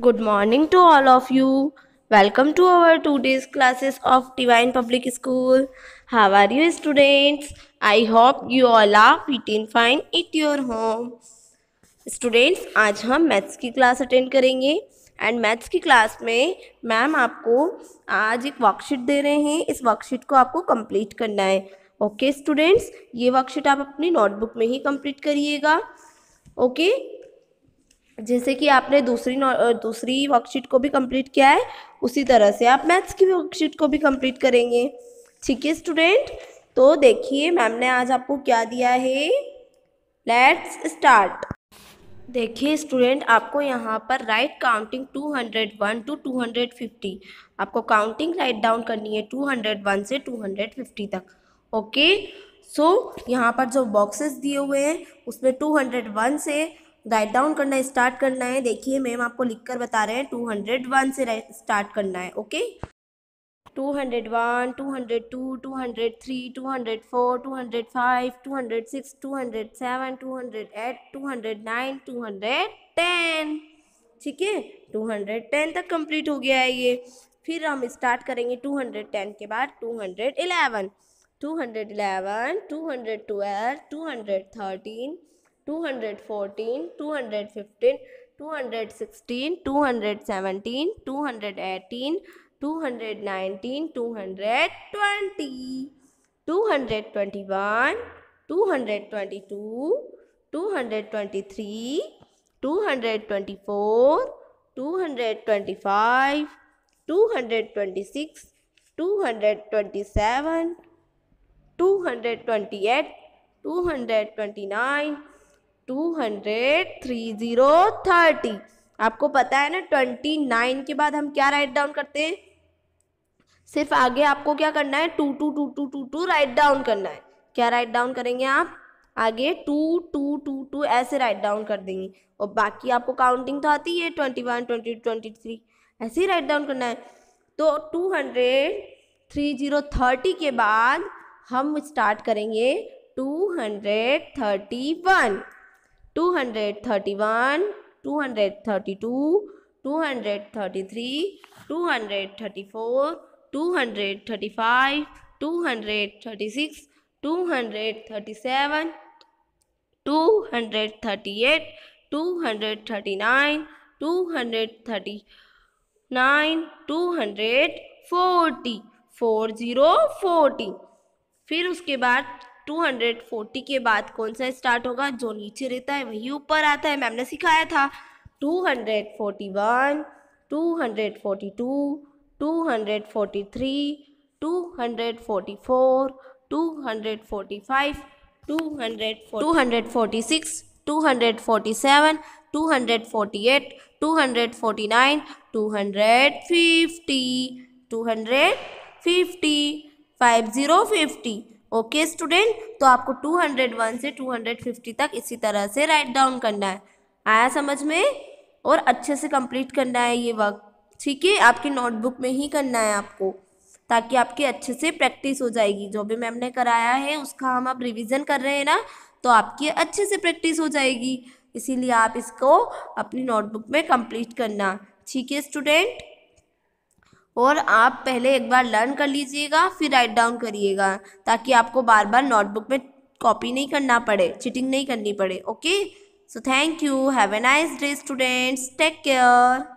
Good morning to all of you welcome to our two days classes of Divine Public School how are you students I hope you all are fit and fine at your home students आज हम maths की class attend करेंगे and maths की class में ma'am आपको आज एक worksheet दे रहे हैं इस वर्कशीट को आपको कम्प्लीट करना है ओके okay, स्टूडेंट्स ये वर्कशीट आप अपनी नोटबुक में ही कम्प्लीट करिएगा ओके okay? जैसे कि आपने दूसरी दूसरी वर्कशीट को भी कंप्लीट किया है उसी तरह से आप मैथ्स की वर्कशीट को भी कंप्लीट करेंगे ठीक है स्टूडेंट तो देखिए मैम ने आज आपको क्या दिया है लेट्स स्टार्ट देखिए स्टूडेंट आपको यहाँ पर राइट काउंटिंग 201 टू 250 आपको काउंटिंग राइट डाउन करनी है 201 से 250 तक ओके सो so, यहाँ पर जो बॉक्सेस दिए हुए हैं उसमें 201 से राइट डाउन करना स्टार्ट करना है देखिए मैम आपको लिखकर बता रहे हैं टू हंड्रेड वन से स्टार्ट करना है okay two hundred one two hundred two two hundred three two hundred four two hundred five two hundred six two hundred seven two hundred eight two hundred nine two hundred ten ठीक है two hundred ten तक complete हो गया है ये फिर हम start करेंगे टू हंड्रेड टेन के बाद two hundred eleven two hundred eleven two hundred twelve two hundred thirteen 214, 215, 216, 217, 218, 219, 220, 221, 222, 223, 224, 225, 226, 227, 228, 229, two hundred three zero thirty आपको पता है ना ट्वेंटी नाइन के बाद हम क्या राइट डाउन करते हैं सिर्फ आगे आपको क्या करना है two two two two two two write down करना है क्या राइट डाउन करेंगे आप आगे टू टू टू टू ऐसे राइट डाउन कर देंगे और बाकी आपको काउंटिंग तो आती है twenty one twenty twenty three ऐसे ही राइट डाउन करना है तो two hundred three zero thirty के बाद हम स्टार्ट करेंगे two hundred thirty one two hundred thirty one two hundred thirty to two hundred thirty three two hundred thirty four two hundred thirty five two hundred thirty six two hundred thirty seven two hundred thirty eight two hundred thirty nine two hundred thirty nine two hundred forty four zero forty फिर उसके बाद 240 के बाद कौन सा start होगा जो नीचे रहता है वही ऊपर आता है मैम ने सिखाया था 241, 242, 243, 244, 245, 246, 247, 248, 249, 250, 250, 50, 50, 50 ओके स्टूडेंट तो आपको 201 से 250 तक इसी तरह से राइट डाउन करना है आया समझ में और अच्छे से कंप्लीट करना है ये वर्क ठीक है आपकी नोटबुक में ही करना है आपको ताकि आपकी अच्छे से प्रैक्टिस हो जाएगी जो भी मैम ने कराया है उसका हम आप रिविज़न कर रहे हैं ना तो आपकी अच्छे से प्रैक्टिस हो जाएगी इसीलिए आप इसको अपनी नोटबुक में कंप्लीट करना ठीक है स्टूडेंट और आप पहले एक बार लर्न कर लीजिएगा फिर राइट डाउन करिएगा ताकि आपको बार बार नोटबुक में कॉपी नहीं करना पड़े चिटिंग नहीं करनी पड़े okay so thank you have a nice day students take care